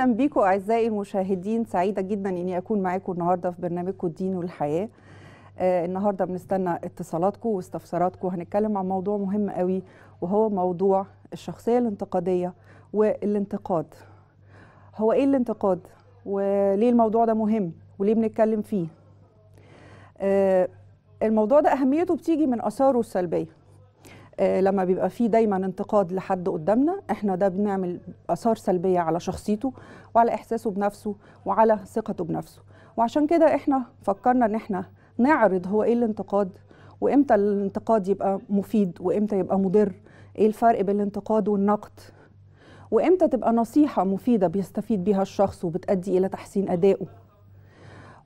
اهلا بيكم اعزائي المشاهدين سعيده جدا اني اكون معاكم النهارده في برنامجكم الدين والحياه آه النهارده بنستنى اتصالاتكم واستفساراتكم هنتكلم عن موضوع مهم قوي وهو موضوع الشخصيه الانتقاديه والانتقاد هو ايه الانتقاد وليه الموضوع ده مهم وليه بنتكلم فيه آه الموضوع ده اهميته بتيجي من اثاره السلبيه آه، لما بيبقى فيه دايما انتقاد لحد قدامنا احنا ده بنعمل اثار سلبيه على شخصيته وعلى احساسه بنفسه وعلى ثقته بنفسه وعشان كده احنا فكرنا ان احنا نعرض هو ايه الانتقاد وامتى الانتقاد يبقى مفيد وامتى يبقى مضر ايه الفرق بين الانتقاد والنقد وامتى تبقى نصيحه مفيده بيستفيد بيها الشخص وبتؤدي الى تحسين ادائه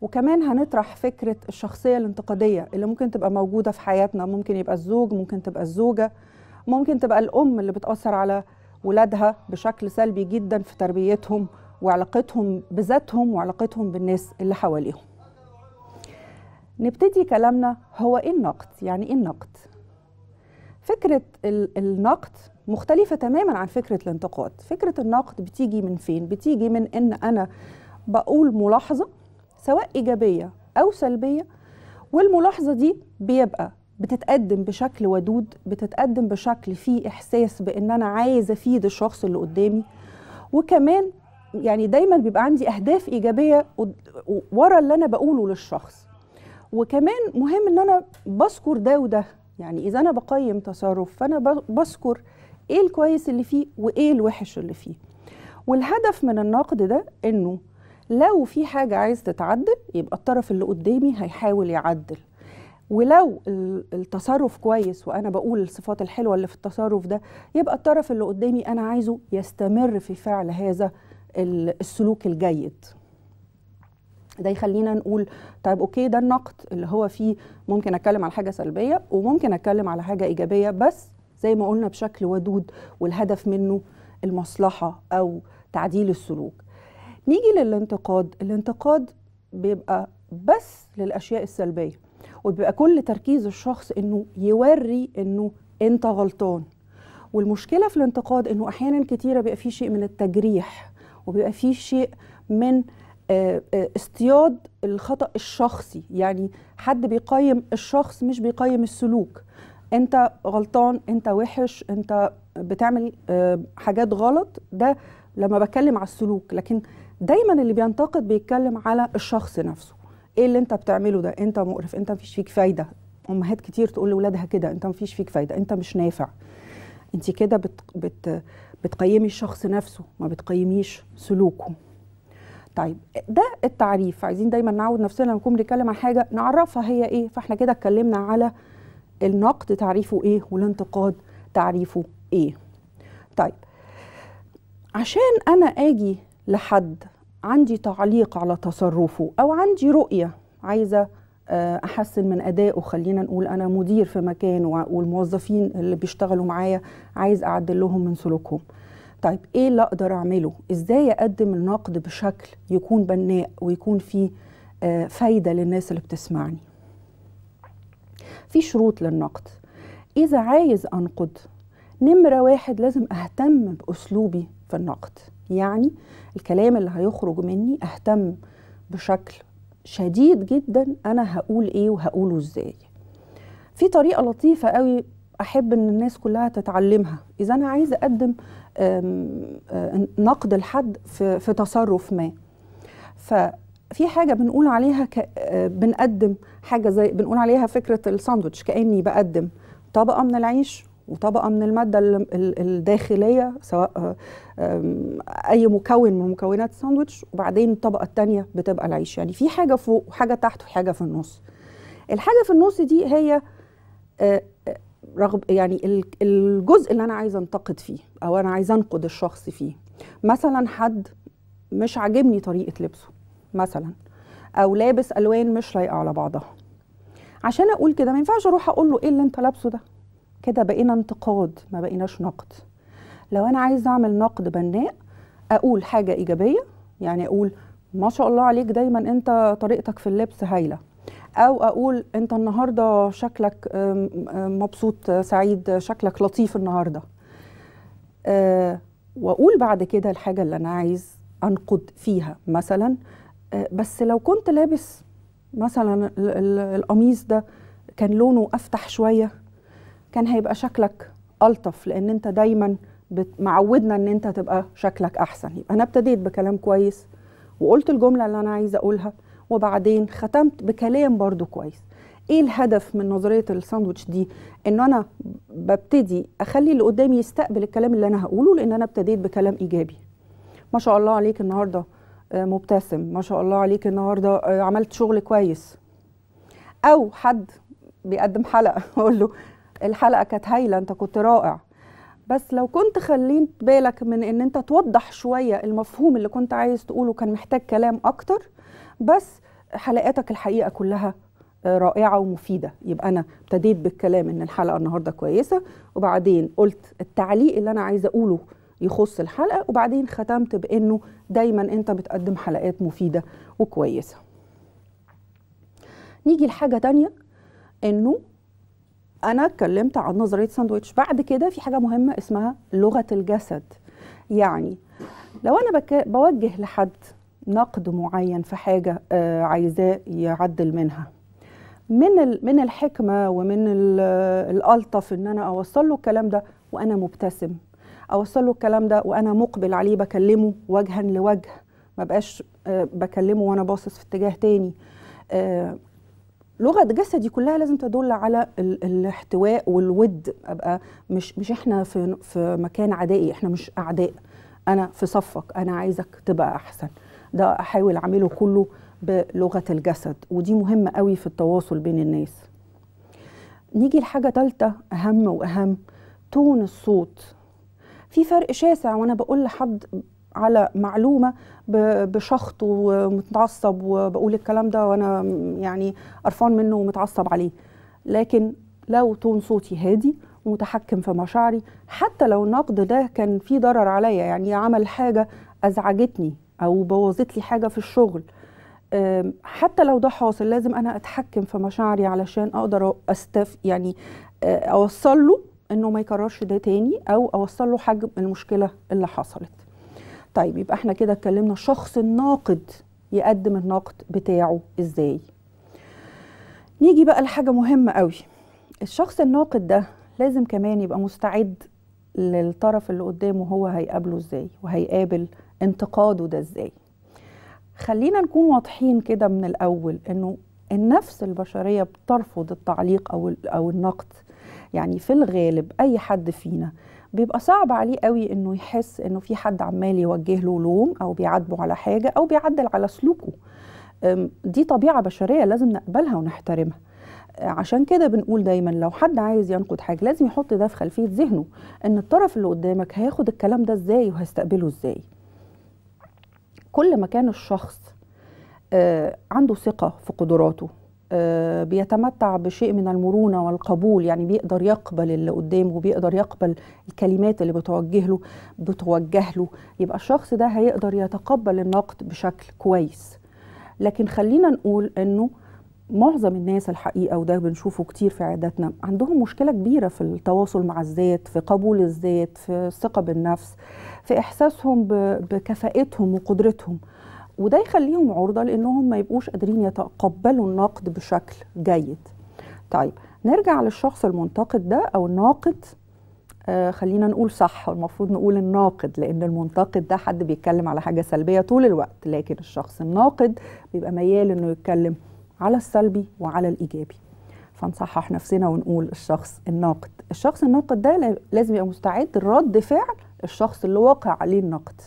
وكمان هنطرح فكره الشخصيه الانتقاديه اللي ممكن تبقى موجوده في حياتنا ممكن يبقى الزوج ممكن تبقى الزوجه ممكن تبقى الام اللي بتاثر على ولادها بشكل سلبي جدا في تربيتهم وعلاقتهم بذاتهم وعلاقتهم بالناس اللي حواليهم نبتدي كلامنا هو ايه النقد يعني ايه النقد فكره النقد مختلفه تماما عن فكره الانتقاد فكره النقد بتيجي من فين بتيجي من ان انا بقول ملاحظه سواء إيجابية أو سلبية والملاحظة دي بيبقى بتتقدم بشكل ودود بتتقدم بشكل فيه إحساس بأن أنا عايز أفيد الشخص اللي قدامي وكمان يعني دايما بيبقى عندي أهداف إيجابية ورا اللي أنا بقوله للشخص وكمان مهم أن أنا بذكر ده وده يعني إذا أنا بقيم تصرف فأنا بذكر إيه الكويس اللي فيه وإيه الوحش اللي فيه والهدف من النقد ده أنه لو في حاجه عايز تتعدل يبقى الطرف اللي قدامي هيحاول يعدل ولو التصرف كويس وانا بقول الصفات الحلوه اللي في التصرف ده يبقى الطرف اللي قدامي انا عايزه يستمر في فعل هذا السلوك الجيد ده يخلينا نقول طيب اوكي ده النقد اللي هو فيه ممكن اتكلم على حاجه سلبيه وممكن اتكلم على حاجه ايجابيه بس زي ما قلنا بشكل ودود والهدف منه المصلحه او تعديل السلوك نيجي للانتقاد الانتقاد بيبقى بس للاشياء السلبيه وبيبقى كل تركيز الشخص انه يوري انه انت غلطان والمشكله في الانتقاد انه احيانا كتيره بيبقى فيه شيء من التجريح وبيبقى فيه شيء من آه، آه، اصطياد الخطا الشخصي يعني حد بيقيم الشخص مش بيقيم السلوك انت غلطان انت وحش انت بتعمل آه، حاجات غلط ده لما بتكلم على السلوك لكن دايما اللي بينتقد بيتكلم على الشخص نفسه ايه اللي انت بتعمله ده انت مقرف انت مفيش فيك فايده امهات كتير تقول لاولادها كده انت مفيش فيك فايده انت مش نافع انت كده بت بت بتقيمي الشخص نفسه ما بتقيميش سلوكه طيب ده التعريف عايزين دايما نعود نفسنا نكون بنتكلم عن حاجه نعرفها هي ايه فاحنا كده اتكلمنا على النقد تعريفه ايه والانتقاد تعريفه ايه طيب عشان انا اجي لحد عندي تعليق على تصرفه او عندي رؤيه عايزه آه، احسن من ادائه خلينا نقول انا مدير في مكان والموظفين اللي بيشتغلوا معايا عايز اعدل لهم من سلوكهم طيب ايه اللي اقدر اعمله ازاي اقدم النقد بشكل يكون بناء ويكون فيه آه، فايده للناس اللي بتسمعني في شروط للنقد اذا عايز انقد نمره واحد لازم اهتم باسلوبي في النقد يعني الكلام اللي هيخرج مني اهتم بشكل شديد جدا انا هقول ايه وهقوله ازاي في طريقه لطيفه قوي احب ان الناس كلها تتعلمها اذا انا عايزه اقدم نقد لحد في, في تصرف ما ففي حاجه بنقول عليها ك... آه، بنقدم حاجه زي بنقول عليها فكره الساندوتش كاني بقدم طبقه من العيش وطبقه من الماده الداخليه سواء آه، اي مكون من مكونات الساندوتش وبعدين الطبقه الثانيه بتبقى العيش يعني في حاجه فوق وحاجه تحت وحاجه في النص الحاجه في النص دي هي آه، آه، رغب يعني الجزء اللي انا عايزه انتقد فيه او انا عايزه انقد الشخص فيه مثلا حد مش عاجبني طريقه لبسه مثلا او لابس الوان مش لايقه على بعضها عشان اقول كده ما ينفعش اروح اقول له ايه اللي انت لابسه ده كده بقينا انتقاد ما بقيناش نقد لو انا عايزه اعمل نقد بناء اقول حاجه ايجابيه يعني اقول ما شاء الله عليك دايما انت طريقتك في اللبس هايله او اقول انت النهارده شكلك مبسوط سعيد شكلك لطيف النهارده آه، واقول بعد كده الحاجه اللي انا عايز انقد فيها مثلا آه، بس لو كنت لابس مثلا القميص ده كان لونه افتح شويه كان هيبقى شكلك الطف لان انت دايما معودنا ان انت تبقى شكلك احسن يبقى انا ابتديت بكلام كويس وقلت الجمله اللي انا عايزه اقولها وبعدين ختمت بكلام برضو كويس ايه الهدف من نظريه الساندوتش دي ان انا ببتدي اخلي اللي قدامي يستقبل الكلام اللي انا هقوله لان انا ابتديت بكلام ايجابي ما شاء الله عليك النهارده آه، مبتسم ما شاء الله عليك النهارده آه، عملت شغل كويس او حد بيقدم حلقه اقول له الحلقه كانت هايله انت كنت رائع بس لو كنت خليت بالك من ان انت توضح شويه المفهوم اللي كنت عايز تقوله كان محتاج كلام اكتر بس حلقاتك الحقيقه كلها رائعه ومفيده يبقى انا ابتديت بالكلام ان الحلقه النهارده كويسه وبعدين قلت التعليق اللي انا عايزه اقوله يخص الحلقه وبعدين ختمت بانه دايما انت بتقدم حلقات مفيده وكويسه نيجي لحاجه تانية انه انا اتكلمت عن نظريه ساندويتش بعد كده في حاجه مهمه اسمها لغه الجسد يعني لو انا بك... بوجه لحد نقد معين في حاجه آه عايزاه يعدل منها من ال... من الحكمه ومن ال... الالطف ان انا اوصل له الكلام ده وانا مبتسم اوصل له الكلام ده وانا مقبل عليه بكلمه وجها لوجه ما بقاش آه بكلمه وانا باصص في اتجاه تاني آه، لغه جسدي كلها لازم تدل على ال الاحتواء والود ابقى مش مش احنا في في مكان عدائي احنا مش اعداء انا في صفك انا عايزك تبقى احسن ده احاول اعمله كله بلغه الجسد ودي مهمه قوي في التواصل بين الناس نيجي لحاجه ثالثه اهم واهم تون الصوت في فرق شاسع وانا بقول لحد على معلومه بشخط ومتعصب وبقول الكلام ده وانا يعني قرفان منه ومتعصب عليه لكن لو تون صوتي هادي ومتحكم في مشاعري حتى لو النقد ده كان فيه ضرر عليا يعني عمل حاجه ازعجتني او بوظت لي حاجه في الشغل حتى لو ده حاصل لازم انا اتحكم في مشاعري علشان اقدر استف يعني آه، اوصل له انه ما يكررش ده تاني او اوصل له حجم المشكله اللي حصلت طيب يبقى احنا كده اتكلمنا الشخص الناقد يقدم النقد بتاعه ازاي نيجي بقى لحاجه مهمه قوي الشخص الناقد ده لازم كمان يبقى مستعد للطرف اللي قدامه هو هيقابله ازاي وهيقابل انتقاده ده ازاي خلينا نكون واضحين كده من الاول انه النفس البشريه بترفض التعليق او او النقد يعني في الغالب اي حد فينا بيبقى صعب عليه قوي انه يحس انه في حد عمال يوجه له لوم او بيعاتبه على حاجه او بيعدل على سلوكه دي طبيعه بشريه لازم نقبلها ونحترمها عشان كده بنقول دايما لو حد عايز ينقد حاجه لازم يحط ده في خلفيه ذهنه ان الطرف اللي قدامك هياخد الكلام ده ازاي وهيستقبله ازاي كل ما كان الشخص آه، عنده ثقه في قدراته آه، بيتمتع بشيء من المرونة والقبول يعني بيقدر يقبل اللي قدامه وبيقدر يقبل الكلمات اللي بتوجه له بتوجه له يبقى الشخص ده هيقدر يتقبل النقد بشكل كويس لكن خلينا نقول انه معظم الناس الحقيقه وده بنشوفه كتير في عاداتنا عندهم مشكله كبيره في التواصل مع الذات في قبول الذات في الثقه بالنفس في احساسهم بكفاءتهم وقدرتهم وده يخليهم عرضه لانهم ما يبقوش قادرين يتقبلوا النقد بشكل جيد طيب نرجع للشخص المنتقد ده او الناقد آه خلينا نقول صح المفروض نقول الناقد لان المنتقد ده حد بيتكلم على حاجه سلبيه طول الوقت لكن الشخص الناقد بيبقى ميال انه يتكلم على السلبي وعلى الايجابي فنصحح نفسنا ونقول الشخص الناقد الشخص الناقد ده لازم يبقى مستعد لرد فعل الشخص اللي واقع عليه النقد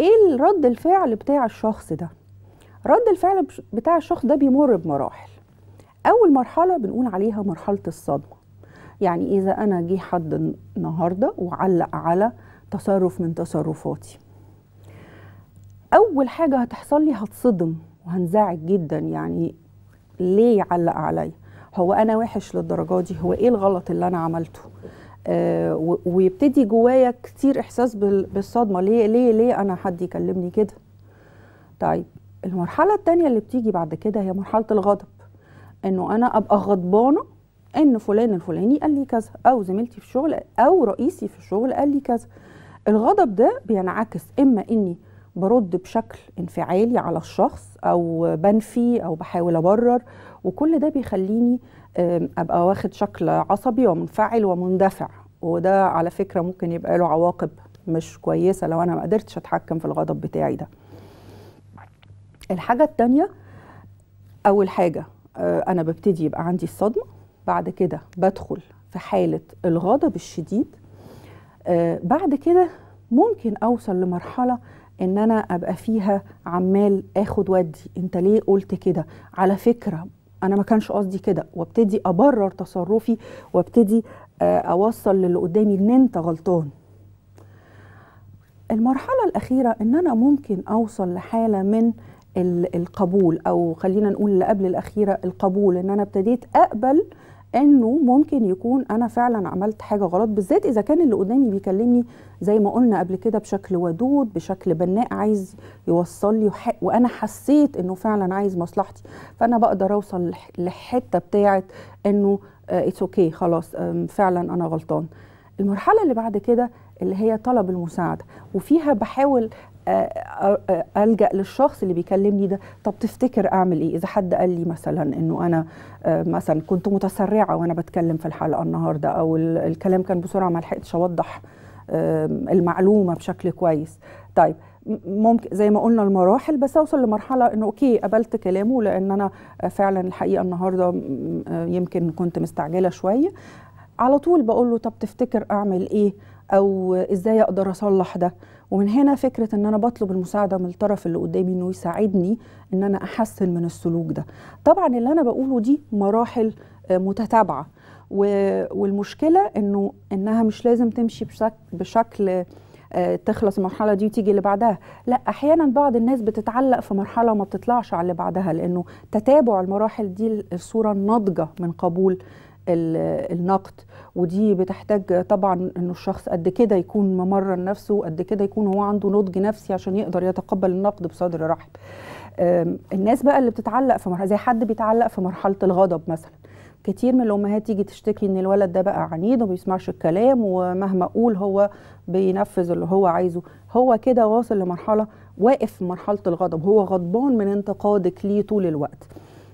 ايه رد الفعل بتاع الشخص ده رد الفعل بتاع الشخص ده بيمر بمراحل اول مرحله بنقول عليها مرحله الصدمه يعني اذا انا جه حد النهارده وعلق على تصرف من تصرفاتي اول حاجه هتحصل لي هتصدم وهنزعج جدا يعني ليه يعلق عليا هو انا وحش للدرجه دي هو ايه الغلط اللي انا عملته آه، ويبتدي جوايا كتير احساس بالصدمه ليه ليه ليه انا حد يكلمني كده طيب المرحله الثانيه اللي بتيجي بعد كده هي مرحله الغضب انه انا ابقى غضبانه ان فلان الفلاني قال لي كذا او زميلتي في الشغل او رئيسي في الشغل قال لي كذا الغضب ده بينعكس اما اني برد بشكل انفعالي على الشخص او بنفي او بحاول ابرر وكل ده بيخليني آه ابقى واخد شكل عصبي ومنفعل ومندفع وده على فكره ممكن يبقى له عواقب مش كويسه لو انا ما قدرتش اتحكم في الغضب بتاعي ده الحاجه الثانيه اول حاجه انا ببتدي يبقى عندي الصدمه بعد كده بدخل في حاله الغضب الشديد بعد كده ممكن اوصل لمرحله ان انا ابقى فيها عمال اخد ودي انت ليه قلت كده على فكره انا ما كانش قصدي كده وابتدي ابرر تصرفي وابتدي آه، اوصل للي قدامي ان انت غلطان المرحله الاخيره ان انا ممكن اوصل لحاله من القبول او خلينا نقول اللي قبل الاخيره القبول ان انا ابتديت اقبل انه ممكن يكون انا فعلا عملت حاجه غلط بالذات اذا كان اللي قدامي بيكلمني زي ما قلنا قبل كده بشكل ودود بشكل بناء عايز يوصل لي وانا حسيت انه فعلا عايز مصلحتي فانا بقدر اوصل للحته بتاعه انه اتس آه، اوكي okay خلاص فعلا انا غلطان المرحله اللي بعد كده اللي هي طلب المساعده وفيها بحاول الجا للشخص اللي بيكلمني ده طب تفتكر اعمل ايه اذا حد قال لي مثلا انه انا مثلا كنت متسرعه وانا بتكلم في الحلقه النهارده او الكلام كان بسرعه ما لحقتش اوضح المعلومه بشكل كويس طيب ممكن زي ما قلنا المراحل بس اوصل لمرحله انه اوكي قبلت كلامه لان انا فعلا الحقيقه النهارده يمكن كنت مستعجله شويه على طول بقول له طب تفتكر اعمل ايه او ازاي اقدر اصلح ده ومن هنا فكره ان انا بطلب المساعده من الطرف اللي قدامي انه يساعدني ان انا احسن من السلوك ده طبعا اللي انا بقوله دي مراحل آه، متتابعه والمشكله انه انها مش لازم تمشي بشكل, بشكل آه، تخلص المرحله دي وتيجي اللي بعدها لا احيانا بعض الناس بتتعلق في مرحله وما بتطلعش على اللي بعدها لانه تتابع المراحل دي الصوره الناضجه من قبول النقد ودي بتحتاج طبعا انه الشخص قد كده يكون ممرن نفسه قد كده يكون هو عنده نضج نفسي عشان يقدر يتقبل النقد بصدر رحب الناس بقى اللي بتتعلق في مرحله زي حد بيتعلق في مرحله الغضب مثلا كتير من الامهات تيجي تشتكي ان الولد ده بقى عنيد وما بيسمعش الكلام ومهما اقول هو بينفذ اللي هو عايزه هو كده واصل لمرحله واقف في مرحله الغضب هو غضبان من انتقادك ليه طول الوقت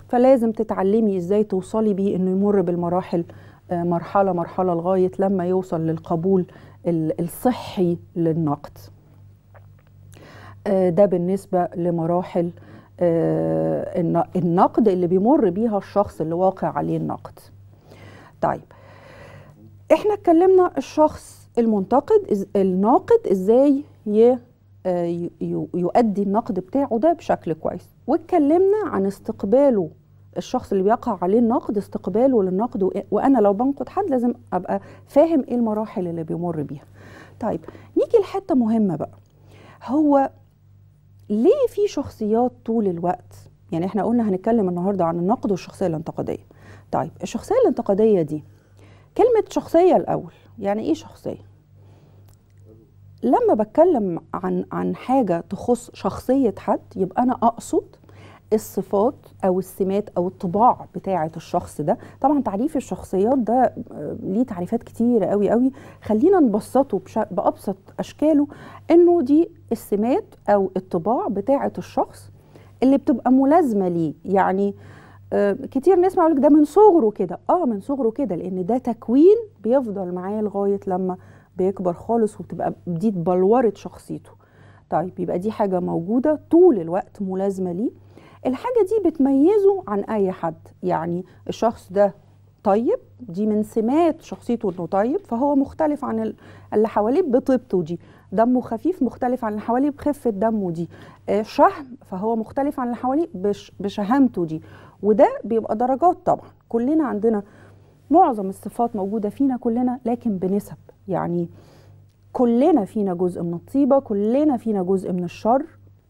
فلازم تتعلمي ازاي توصلي بيه انه يمر بالمراحل آه، مرحله مرحله لغايه لما يوصل للقبول الصحي للنقد آه، ده بالنسبه لمراحل آه، النقد اللي بيمر بيها الشخص اللي واقع عليه النقد طيب احنا اتكلمنا الشخص المنتقد الناقد ازاي آه، يؤدي النقد بتاعه ده بشكل كويس واتكلمنا عن استقباله الشخص اللي بيقع عليه النقد استقباله للنقد وانا لو بنقد حد لازم ابقى فاهم ايه المراحل اللي بيمر بيها طيب نيجي لحته مهمه بقى هو ليه في شخصيات طول الوقت يعني احنا قلنا هنتكلم النهارده عن النقد والشخصيه الانتقاديه طيب الشخصيه الانتقاديه دي كلمه شخصيه الاول يعني ايه شخصيه لما بتكلم عن عن حاجه تخص شخصيه حد يبقى انا اقصد الصفات او السمات او الطباع بتاعه الشخص ده طبعا تعريف الشخصيات ده آه، ليه تعريفات كتير قوي قوي خلينا نبسطه بابسط اشكاله انه دي السمات او الطباع بتاعه الشخص اللي بتبقى ملازمه ليه يعني آه، كتير نسمع يقول لك ده من صغره كده اه من صغره كده لان ده تكوين بيفضل معاه لغايه لما بيكبر خالص وبتبقى دي اتبلورت شخصيته طيب يبقى دي حاجة موجودة طول الوقت ملازمة ليه الحاجة دي بتميزه عن أي حد يعني الشخص ده طيب دي من سمات شخصيته انه طيب فهو مختلف عن اللي حواليه بطيبته دي دمه خفيف مختلف عن اللي حواليه بخفه دمه دي آه، شهم فهو مختلف عن اللي حواليه بشهامته دي وده بيبقى درجات طبعا كلنا عندنا معظم الصفات موجودة فينا كلنا لكن بنسب يعني كلنا فينا جزء من الطيبة كلنا فينا جزء من الشر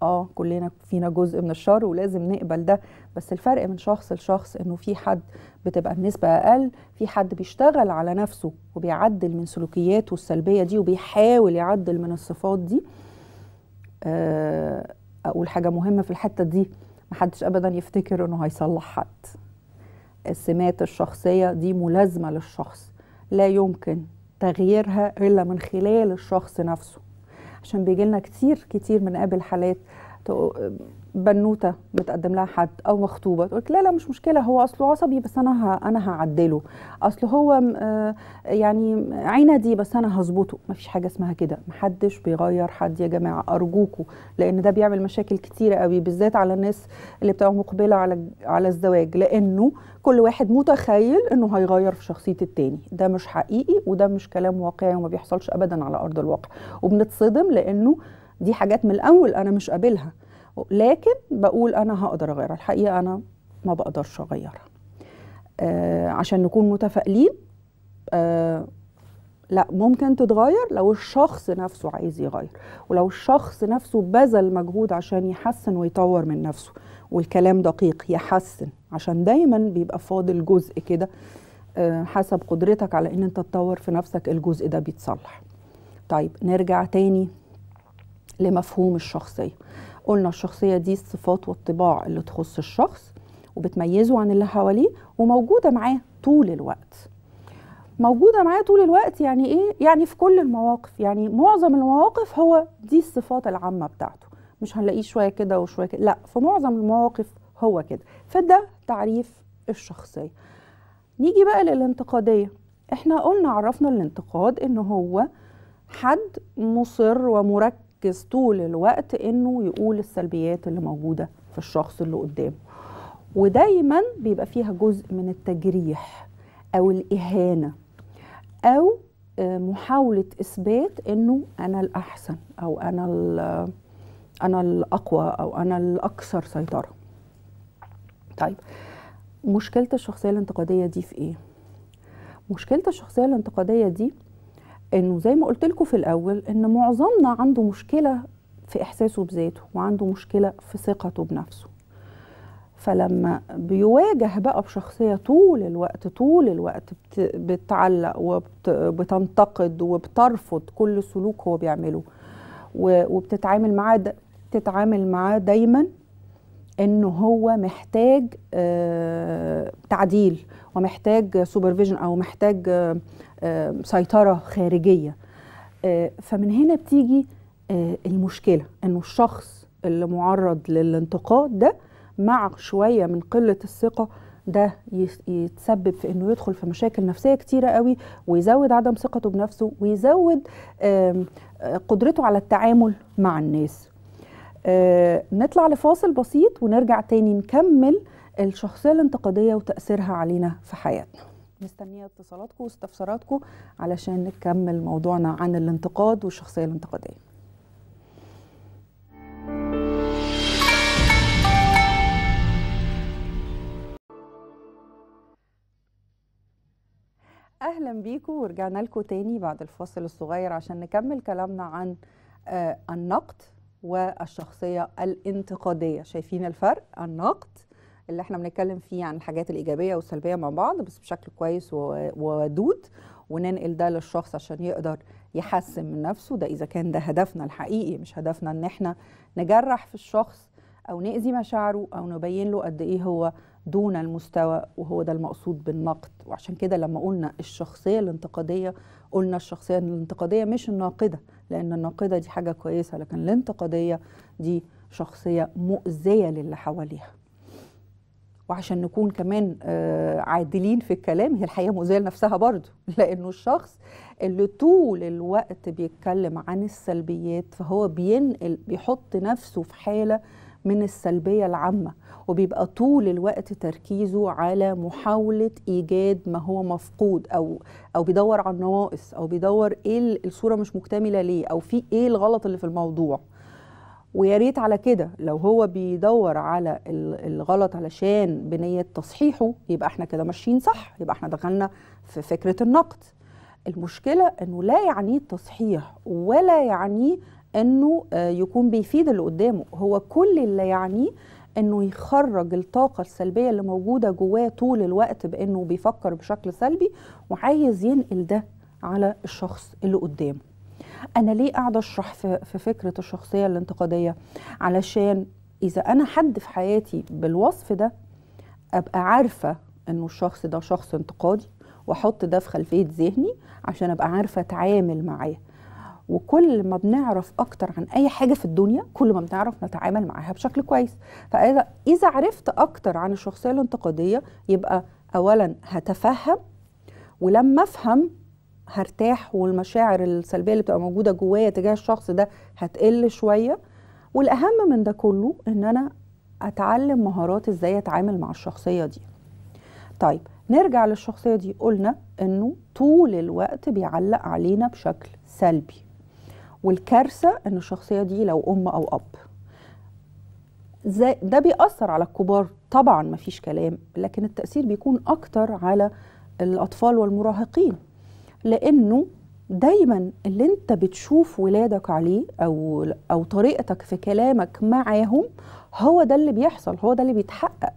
اه كلنا فينا جزء من الشر ولازم نقبل ده بس الفرق من شخص لشخص انه في حد بتبقى النسبة اقل في حد بيشتغل على نفسه وبيعدل من سلوكياته السلبية دي وبيحاول يعدل من الصفات دي آه، اقول حاجة مهمة في الحتة دي محدش ابدا يفتكر انه هيصلح حد السمات الشخصية دي ملازمة للشخص لا يمكن تغييرها إلا من خلال الشخص نفسه عشان بيجي لنا كتير كتير قبل حالات بنوته متقدم لها حد او مخطوبه تقول لا لا مش مشكله هو اصله عصبي بس انا انا هعدله اصل هو آه، يعني عنادي بس انا هظبطه ما فيش حاجه اسمها كده ما حدش بيغير حد يا جماعه ارجوكوا لان ده بيعمل مشاكل كتيره قوي بالذات على الناس اللي بتبقى مقبله على على الزواج لانه كل واحد متخيل انه هيغير في شخصيه التاني ده مش حقيقي وده مش كلام واقعي وما بيحصلش ابدا على ارض الواقع وبنتصدم لانه دي حاجات من الاول انا مش قابلها لكن بقول انا هقدر اغيرها الحقيقه انا ما بقدرش اغيرها آه عشان نكون متفائلين آه لا ممكن تتغير لو الشخص نفسه عايز يغير ولو الشخص نفسه بذل مجهود عشان يحسن ويطور من نفسه والكلام دقيق يحسن عشان دايما بيبقى فاضل جزء كده آه حسب قدرتك على ان انت تطور في نفسك الجزء ده بيتصلح طيب نرجع تاني لمفهوم الشخصيه قلنا الشخصية دي الصفات والطباع اللي تخص الشخص وبتميزه عن اللي حواليه وموجودة معاه طول الوقت موجودة معاه طول الوقت يعني إيه؟ يعني في كل المواقف يعني معظم المواقف هو دي الصفات العامة بتاعته مش هنلاقيه شوية كده وشوية كده لا في معظم المواقف هو كده فده تعريف الشخصية نيجي بقى للانتقادية احنا قلنا عرفنا الانتقاد ان هو حد مصر ومركز يركز طول الوقت انه يقول السلبيات اللي موجوده في الشخص اللي قدامه ودايما بيبقى فيها جزء من التجريح او الاهانه او آه، محاوله اثبات انه انا الاحسن او انا انا الاقوى او انا الاكثر سيطره طيب مشكله الشخصيه الانتقاديه دي في ايه مشكله الشخصيه الانتقاديه دي انه زي ما قلت لكم في الاول ان معظمنا عنده مشكله في احساسه بذاته وعنده مشكله في ثقته بنفسه فلما بيواجه بقى بشخصية طول الوقت طول الوقت بتعلق وبتنتقد وبترفض كل سلوك هو بيعمله وبتتعامل معاه تتعامل معاه دايما انه هو محتاج آه، تعديل ومحتاج سوبرفيجن او محتاج آه، آه، سيطره خارجيه آه، فمن هنا بتيجي المشكله انه الشخص اللي معرض للانتقاد ده مع شويه من قله الثقه ده يتسبب في انه يدخل في مشاكل نفسيه كتيره قوي ويزود عدم ثقته بنفسه ويزود قدرته على التعامل مع الناس نطلع لفاصل بسيط ونرجع تاني نكمل الشخصية الانتقادية وتأثيرها علينا في حياتنا مستنية اتصالاتكم واستفساراتكم علشان نكمل موضوعنا عن الانتقاد والشخصية الانتقادية اهلا بيكم ورجعنا لكم تاني بعد الفاصل الصغير عشان نكمل كلامنا عن آه، النقد والشخصيه الانتقاديه شايفين الفرق النقد اللي احنا بنتكلم فيه عن الحاجات الايجابيه والسلبيه مع بعض بس بشكل كويس وودود وننقل ده للشخص عشان يقدر يحسن من نفسه ده اذا كان ده هدفنا الحقيقي مش هدفنا ان احنا نجرح في الشخص او ناذي مشاعره او نبين له قد ايه هو دون المستوى وهو ده المقصود بالنقد وعشان كده لما قلنا الشخصيه الانتقاديه قلنا الشخصيه الانتقاديه مش الناقده لان الناقده دي حاجه كويسه لكن الانتقاديه دي شخصيه مؤذيه للي حواليها وعشان نكون كمان آه، عادلين في الكلام هي الحقيقه مؤذيه لنفسها برضه لانه الشخص اللي طول الوقت بيتكلم عن السلبيات فهو بينقل بيحط نفسه في حاله من السلبيه العامه وبيبقى طول الوقت تركيزه على محاوله ايجاد ما هو مفقود او او بيدور على النواقص او بيدور ايه الصوره مش مكتمله ليه او في ايه الغلط اللي في الموضوع ويا ريت على كده لو هو بيدور على الغلط علشان بنيه تصحيحه يبقى احنا كده ماشيين صح يبقى احنا دخلنا في فكره النقد المشكله انه لا يعنيه التصحيح ولا يعنيه انه آه، يكون بيفيد اللي قدامه هو كل اللي يعنيه انه يخرج الطاقه السلبيه اللي موجوده جواه طول الوقت بانه بيفكر بشكل سلبي وعايز ينقل ده على الشخص اللي قدامه انا ليه قاعده اشرح في, فكره الشخصيه الانتقاديه علشان اذا انا حد في حياتي بالوصف ده ابقى عارفه انه الشخص ده شخص انتقادي واحط ده في خلفيه ذهني عشان ابقى عارفه اتعامل معاه وكل ما بنعرف اكتر عن اي حاجه في الدنيا كل ما بنعرف نتعامل معاها بشكل كويس فاذا اذا عرفت اكتر عن الشخصيه الانتقاديه يبقى اولا هتفهم ولما افهم هرتاح والمشاعر السلبيه اللي بتبقى موجوده جوايا تجاه الشخص ده هتقل شويه والاهم من ده كله ان انا اتعلم مهارات ازاي اتعامل مع الشخصيه دي طيب نرجع للشخصيه دي قلنا انه طول الوقت بيعلق علينا بشكل سلبي والكارثه ان الشخصيه دي لو ام او اب زي ده بيأثر على الكبار طبعا مفيش كلام لكن التأثير بيكون أكتر على الأطفال والمراهقين لانه دايما اللي انت بتشوف ولادك عليه او او طريقتك في كلامك معاهم هو ده اللي بيحصل هو ده اللي بيتحقق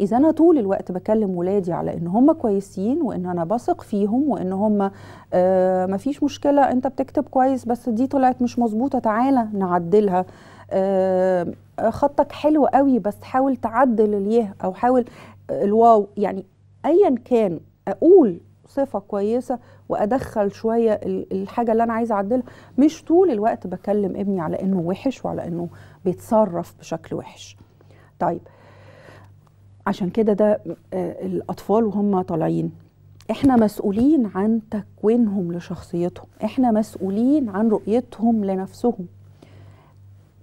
اذا انا طول الوقت بكلم ولادي على ان هم كويسين وان انا بثق فيهم وان هم آه مفيش مشكله انت بتكتب كويس بس دي طلعت مش مظبوطه تعالى نعدلها آه خطك حلو قوي بس حاول تعدل اليه او حاول آه، الواو يعني ايا كان اقول صفه كويسه وادخل شويه الحاجه اللي انا عايزه اعدلها مش طول الوقت بكلم ابني على انه وحش وعلى انه بيتصرف بشكل وحش طيب عشان كده ده آه، الاطفال وهم طالعين احنا مسؤولين عن تكوينهم لشخصيتهم احنا مسؤولين عن رؤيتهم لنفسهم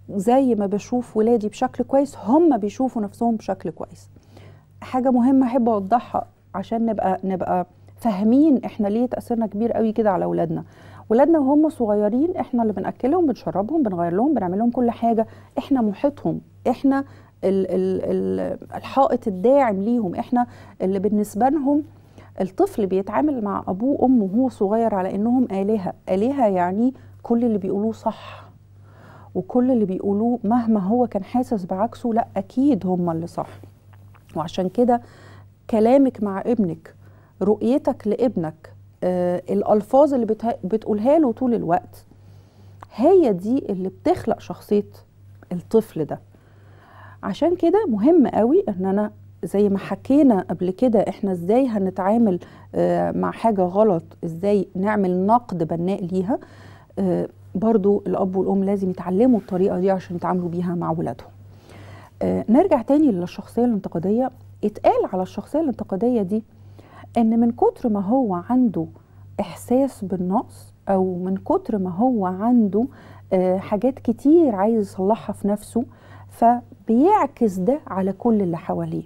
زي ما بشوف ولادي بشكل كويس هم بيشوفوا نفسهم بشكل كويس حاجه مهمه احب اوضحها عشان نبقى نبقى فاهمين احنا ليه تاثيرنا كبير قوي كده على اولادنا ولادنا وهم صغيرين احنا اللي بناكلهم بنشربهم بنغير لهم بنعمل لهم كل حاجه احنا محيطهم احنا ال ال ال الحائط الداعم ليهم احنا اللي بالنسبه لهم الطفل بيتعامل مع ابوه وامه وهو صغير على انهم الهه الهه يعني كل اللي بيقولوه صح وكل اللي بيقولوه مهما هو كان حاسس بعكسه لا اكيد هم اللي صح وعشان كده كلامك مع ابنك رؤيتك لابنك آه، الالفاظ اللي بتقولها له طول الوقت هي دي اللي بتخلق شخصيه الطفل ده عشان كده مهم قوي ان انا زي ما حكينا قبل كده احنا ازاي هنتعامل آه، مع حاجه غلط ازاي نعمل نقد بناء ليها آه، برضو الاب والام لازم يتعلموا الطريقه دي عشان يتعاملوا بيها مع ولادهم نرجع تاني للشخصيه الانتقاديه اتقال على الشخصيه الانتقاديه دي ان من كتر ما هو عنده احساس بالنقص او من كتر ما هو عنده آه، حاجات كتير عايز يصلحها في نفسه فبيعكس ده على كل اللي حواليه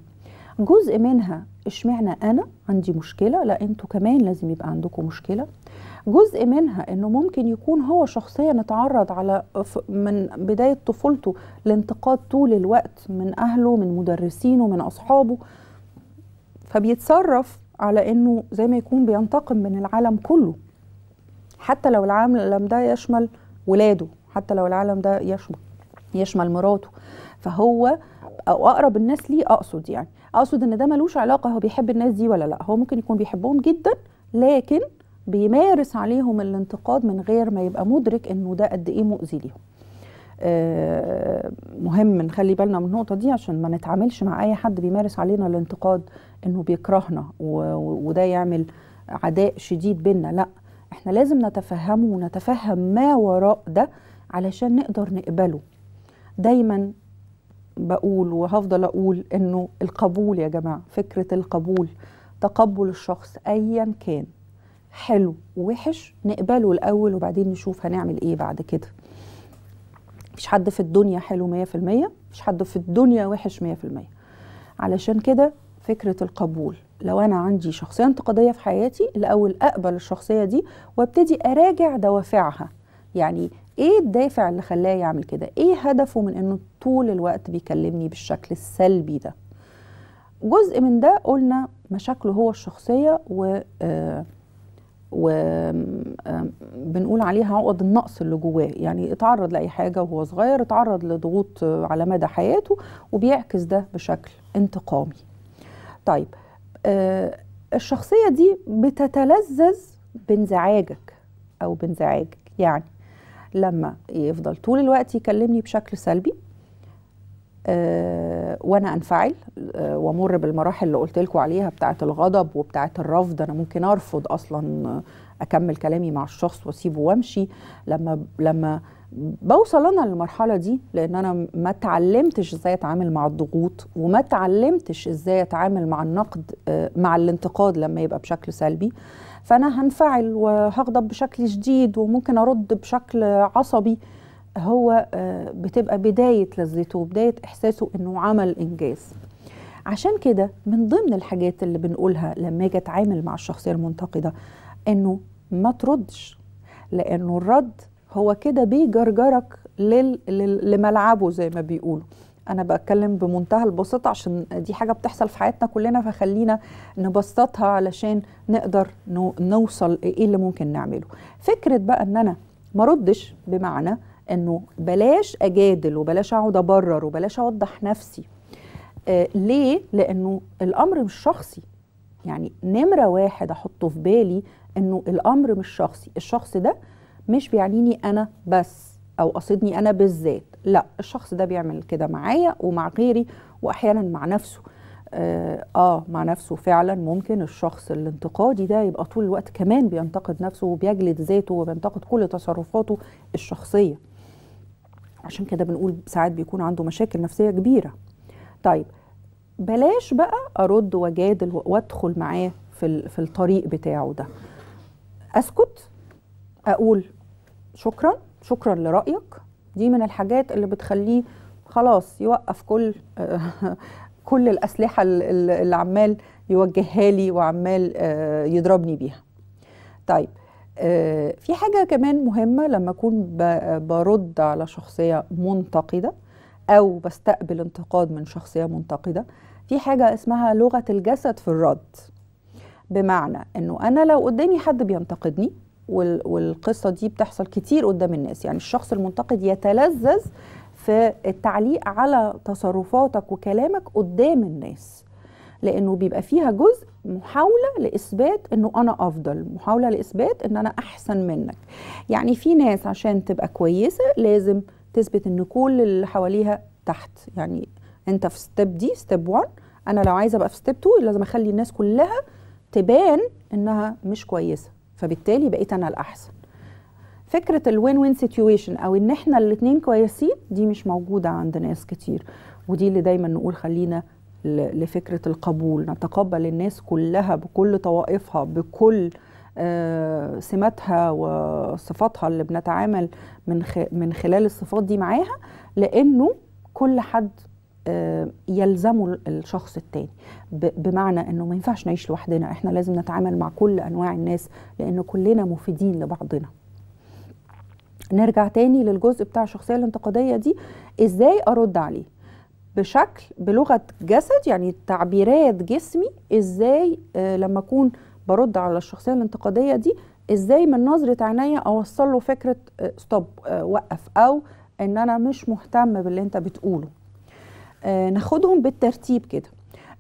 جزء منها اشمعنى انا عندي مشكله لا انتوا كمان لازم يبقى عندكم مشكله جزء منها انه ممكن يكون هو شخصيا اتعرض على من بدايه طفولته لانتقاد طول الوقت من اهله من مدرسينه من اصحابه فبيتصرف على انه زي ما يكون بينتقم من العالم كله حتى لو العالم ده يشمل ولاده حتى لو العالم ده يشمل يشمل مراته فهو او اقرب الناس ليه اقصد يعني اقصد ان ده ملوش علاقه هو بيحب الناس دي ولا لا هو ممكن يكون بيحبهم جدا لكن بيمارس عليهم الانتقاد من غير ما يبقى مدرك انه ده قد ايه مؤذي ليهم آه، مهم نخلي بالنا من النقطة دي عشان ما نتعاملش مع أي حد بيمارس علينا الانتقاد انه بيكرهنا وده يعمل عداء شديد بينا لا احنا لازم نتفهمه ونتفهم ما وراء ده علشان نقدر نقبله دايما بقول وهفضل اقول انه القبول يا جماعه فكره القبول تقبل الشخص ايا كان حلو وحش نقبله الاول وبعدين نشوف هنعمل ايه بعد كده مفيش حد في الدنيا حلو 100% مفيش حد في الدنيا وحش 100% علشان كده فكره القبول لو انا عندي شخصيه انتقاديه في حياتي الاول اقبل الشخصيه دي وابتدي اراجع دوافعها يعني ايه الدافع اللي خلاه يعمل كده ايه هدفه من انه طول الوقت بيكلمني بالشكل السلبي ده جزء من ده قلنا مشاكله هو الشخصيه و آه وبنقول عليها عقد النقص اللي جواه يعني اتعرض لاي حاجه وهو صغير اتعرض لضغوط على مدى حياته وبيعكس ده بشكل انتقامي طيب آه الشخصية دي بتتلذذ بانزعاجك أو بانزعاجك يعني لما يفضل طول الوقت يكلمني بشكل سلبي آه وانا انفعل آه وامر بالمراحل اللي قلت لكم عليها بتاعه الغضب وبتاعه الرفض انا ممكن ارفض اصلا آه، اكمل كلامي مع الشخص واسيبه وامشي لما لما بوصل انا للمرحله دي لان انا ما اتعلمتش ازاي اتعامل مع الضغوط وما اتعلمتش ازاي اتعامل مع النقد آه، مع الانتقاد لما يبقى بشكل سلبي فانا هنفعل وهغضب بشكل شديد وممكن ارد بشكل عصبي هو آه، بتبقى بدايه لذته وبدايه احساسه انه عمل انجاز عشان كده من ضمن الحاجات اللي بنقولها لما اجي اتعامل مع الشخصيه المنتقده انه ما تردش لانه الرد هو كده بيجرجرك لل... لل... لملعبه زي ما بيقولوا انا بتكلم بمنتهى البساطه عشان دي حاجه بتحصل في حياتنا كلنا فخلينا نبسطها علشان نقدر نو... نوصل ايه, إيه اللي ممكن نعمله فكره بقى ان انا ما ردش بمعنى انه بلاش اجادل وبلاش اقعد ابرر وبلاش اوضح نفسي آه ليه لانه الامر مش شخصي يعني نمره واحد احطه في بالي انه الامر مش شخصي الشخص ده مش بيعنيني انا بس او قصدني انا بالذات لا الشخص ده بيعمل كده معايا ومع غيري واحيانا مع نفسه آه, اه مع نفسه فعلا ممكن الشخص الانتقادي ده يبقى طول الوقت كمان بينتقد نفسه وبيجلد ذاته وبينتقد كل تصرفاته الشخصيه عشان كده بنقول ساعات بيكون عنده مشاكل نفسيه كبيره طيب بلاش بقى ارد واجادل وادخل معاه في في الطريق بتاعه ده اسكت اقول شكرا شكرا لرايك دي من الحاجات اللي بتخليه خلاص يوقف كل كل الاسلحه اللي عمال يوجهها لي وعمال آه، يضربني بيها طيب آه، في حاجه كمان مهمه لما اكون برد على شخصيه منتقده او بستقبل انتقاد من شخصيه منتقده في حاجه اسمها لغه الجسد في الرد بمعنى انه انا لو قدامي حد بينتقدني والقصه دي بتحصل كتير قدام الناس يعني الشخص المنتقد يتلذذ في التعليق على تصرفاتك وكلامك قدام الناس لانه بيبقى فيها جزء محاوله لاثبات انه انا افضل محاوله لاثبات ان انا احسن منك يعني في ناس عشان تبقى كويسه لازم تثبت ان كل اللي حواليها تحت يعني انت في ستيب دي ستيب 1 انا لو عايزه ابقى في ستيب 2 لازم اخلي الناس كلها تبان انها مش كويسه فبالتالي بقيت انا الاحسن فكره الوين وين سيتويشن او ان احنا الاثنين كويسين دي مش موجوده عند ناس كتير ودي اللي دايما نقول خلينا لفكره القبول نتقبل الناس كلها بكل طوائفها بكل آه، سماتها وصفاتها اللي بنتعامل من من خلال الصفات دي معاها لانه كل حد آه، يلزموا الشخص التاني بمعنى انه ما ينفعش نعيش لوحدنا احنا لازم نتعامل مع كل انواع الناس لان كلنا مفيدين لبعضنا نرجع تاني للجزء بتاع الشخصيه الانتقاديه دي ازاي ارد عليه بشكل بلغه جسد يعني تعبيرات جسمي ازاي آه، لما اكون برد على الشخصيه الانتقاديه دي ازاي من نظره عينيا اوصل له فكره ستوب آه، وقف او ان انا مش مهتم باللي انت بتقوله آه، ناخدهم بالترتيب كده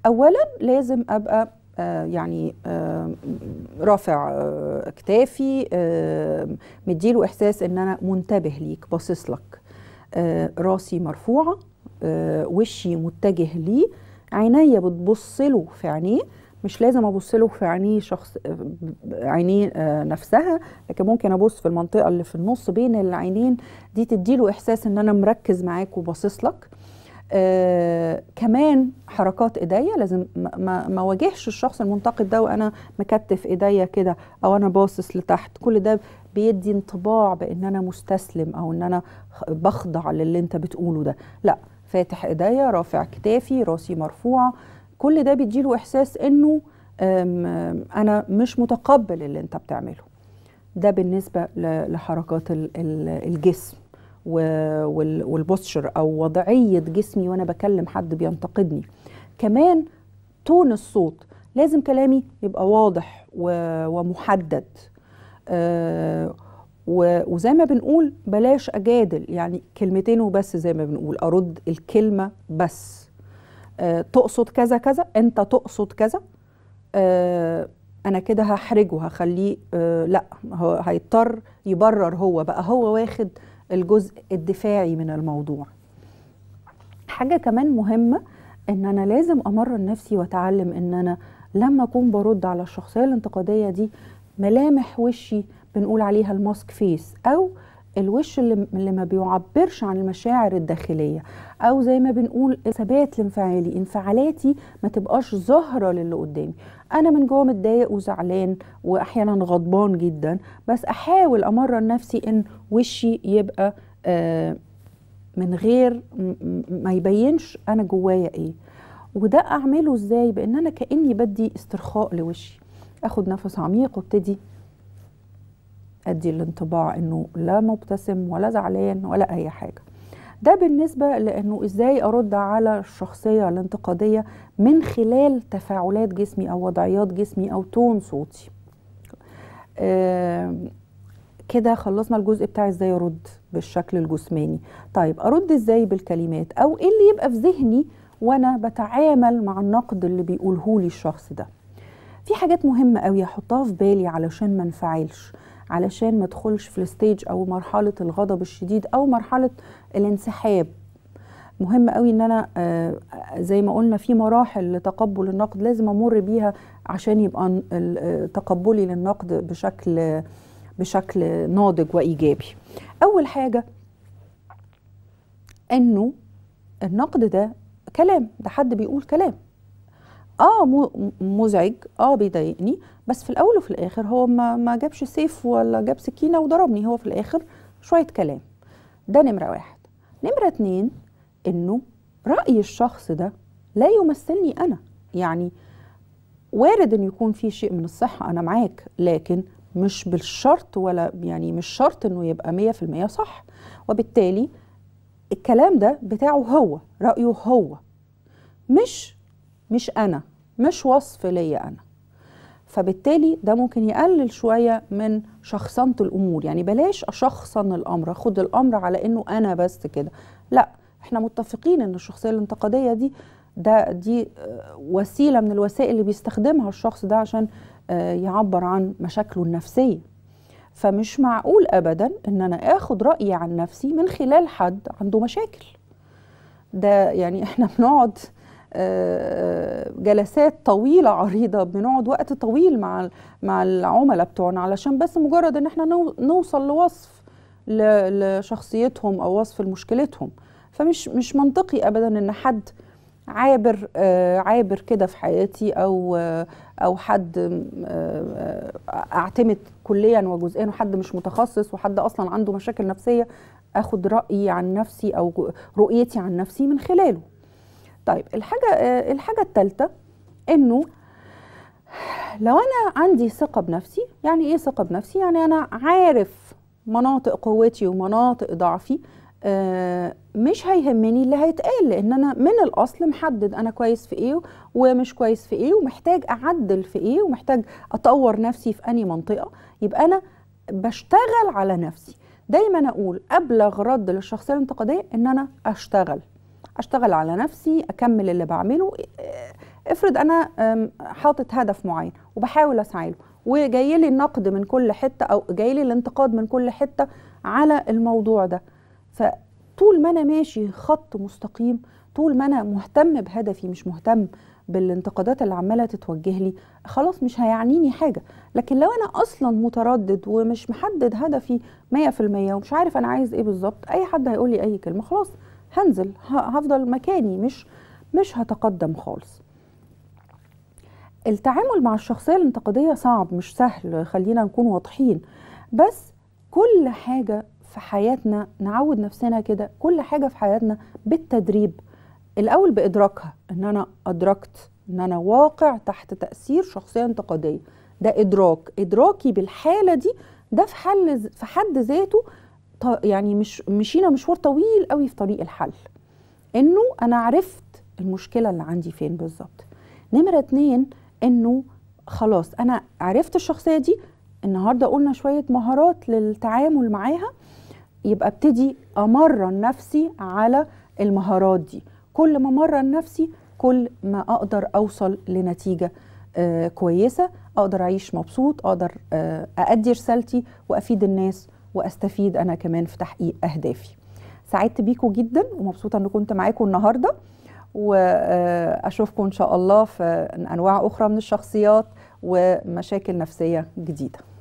اولا لازم ابقى آه يعني آه رافع آه كتافي آه، مديله احساس ان انا منتبه ليك باصص لك آه، راسي مرفوعه وشي متجه ليه عينيا بتبص له في عينيه مش لازم ابص له في عينيه شخص عينيه نفسها لكن ممكن ابص في المنطقه اللي في النص بين العينين دي تديله احساس ان انا مركز معاك وباصص لك آه، كمان حركات ايديا لازم ما, ما واجهش الشخص المنتقد ده وانا مكتف ايديا كده او انا باصص لتحت كل ده بيدي انطباع بان انا مستسلم او ان انا بخضع للي انت بتقوله ده لا فاتح ايديا رافع كتافي راسي مرفوعه كل ده بيديله احساس انه انا مش متقبل اللي انت بتعمله ده بالنسبه لحركات الجسم والبوستشر او وضعيه جسمي وانا بكلم حد بينتقدني كمان تون الصوت لازم كلامي يبقى واضح ومحدد آه، وزي ما بنقول بلاش اجادل يعني كلمتين وبس زي ما بنقول ارد الكلمه بس آه، تقصد كذا كذا انت تقصد كذا آه، انا كده هحرجه هخليه لا هيضطر يبرر هو بقى هو واخد الجزء الدفاعي من الموضوع حاجة كمان مهمة ان انا لازم امرن نفسي واتعلم ان انا لما اكون برد على الشخصية الانتقادية دي ملامح وشي بنقول عليها الماسك فيس او الوش اللي, اللي ما بيعبرش عن المشاعر الداخليه او زي ما بنقول ثبات الانفعالي انفعالاتي ما تبقاش ظاهره للي قدامي انا من جوه متضايق وزعلان واحيانا غضبان جدا بس احاول امرن نفسي ان وشي يبقى آه، من غير ما يبينش انا جوايا ايه وده اعمله ازاي بان انا كاني بدي استرخاء لوشي اخد نفس عميق وابتدي ادي الانطباع انه لا مبتسم ولا زعلان ولا اي حاجه ده بالنسبه لانه ازاي ارد على الشخصيه الانتقاديه من خلال تفاعلات جسمي او وضعيات جسمي او تون صوتي كده خلصنا الجزء بتاع ازاي ارد بالشكل الجسماني طيب ارد ازاي بالكلمات او ايه اللي يبقى في ذهني وانا بتعامل مع النقد اللي بيقوله لي الشخص ده في حاجات مهمه قوي احطها في بالي علشان ما انفعلش علشان ما ادخلش في الستيج او مرحله الغضب الشديد او مرحله الانسحاب مهم قوي ان انا آه، زي ما قلنا في مراحل لتقبل النقد لازم امر بيها عشان يبقى تقبلي للنقد بشكل بشكل ناضج وايجابي اول حاجه انه النقد ده كلام ده حد بيقول كلام اه مزعج اه بيضايقني بس في الاول وفي الاخر هو ما, ما جابش سيف ولا جاب سكينه وضربني هو في الاخر شويه كلام ده نمره واحد نمره اتنين انه راي الشخص ده لا يمثلني انا يعني وارد ان يكون في شيء من الصحه انا معاك لكن مش بالشرط ولا يعني مش شرط انه يبقى 100% صح وبالتالي الكلام ده بتاعه هو رايه هو مش مش انا مش وصف ليا انا فبالتالي ده ممكن يقلل شويه من شخصنه الامور يعني بلاش اشخصن الامر اخد الامر على انه انا بس كده لا احنا متفقين ان الشخصيه الانتقاديه دي ده دي آه، وسيله من الوسائل اللي بيستخدمها الشخص ده عشان آه، يعبر عن مشاكله النفسيه فمش معقول ابدا ان انا اخد رايي عن نفسي من خلال حد عنده مشاكل ده يعني احنا بنقعد جلسات طويله عريضه بنقعد وقت طويل مع مع العملاء بتوعنا علشان بس مجرد ان احنا نوصل لوصف لشخصيتهم او وصف لمشكلتهم فمش مش منطقي ابدا ان حد عابر آه، عابر كده في حياتي او آه، او حد آه، اعتمد كليا وجزئيا وحد مش متخصص وحد اصلا عنده مشاكل نفسيه اخد رايي عن نفسي او رؤيتي عن نفسي من خلاله طيب الحاجه الحاجه الثالثه انه لو انا عندي ثقه بنفسي يعني ايه ثقه بنفسي يعني انا عارف مناطق قوتي ومناطق ضعفي آه مش هيهمني اللي هيتقال لان انا من الاصل محدد انا كويس في ايه ومش كويس في ايه ومحتاج اعدل في ايه ومحتاج اطور نفسي في أي منطقه يبقى انا بشتغل على نفسي دايما اقول ابلغ رد للشخصيه الانتقاديه ان انا اشتغل اشتغل على نفسي اكمل اللي بعمله افرض انا حاطط هدف معين وبحاول اسعى له وجاي لي النقد من كل حته او جاي لي الانتقاد من كل حته على الموضوع ده فطول ما انا ماشي خط مستقيم طول ما انا مهتم بهدفي مش مهتم بالانتقادات اللي عماله تتوجه لي خلاص مش هيعنيني حاجه لكن لو انا اصلا متردد ومش محدد هدفي 100% ومش عارف انا عايز ايه بالظبط اي حد هيقول لي اي كلمه خلاص هنزل هفضل مكاني مش مش هتقدم خالص التعامل مع الشخصيه الانتقاديه صعب مش سهل خلينا نكون واضحين بس كل حاجه في حياتنا نعود نفسنا كده كل حاجه في حياتنا بالتدريب الاول بادراكها ان انا ادركت ان انا واقع تحت تاثير شخصيه انتقاديه ده ادراك ادراكي بالحاله دي ده في حل في حد ذاته يعني مش مشينا مشوار طويل قوي في طريق الحل انه انا عرفت المشكله اللي عندي فين بالظبط نمره اتنين انه خلاص انا عرفت الشخصيه دي النهارده قلنا شويه مهارات للتعامل معاها يبقى ابتدي امرن نفسي على المهارات دي كل ما امرن نفسي كل ما اقدر اوصل لنتيجه آه كويسه اقدر اعيش مبسوط اقدر آه ادي رسالتي وافيد الناس واستفيد انا كمان في تحقيق اهدافي سعدت بيكم جدا ومبسوطه ان كنت معاكم النهارده واشوفكم ان شاء الله في انواع اخرى من الشخصيات ومشاكل نفسيه جديده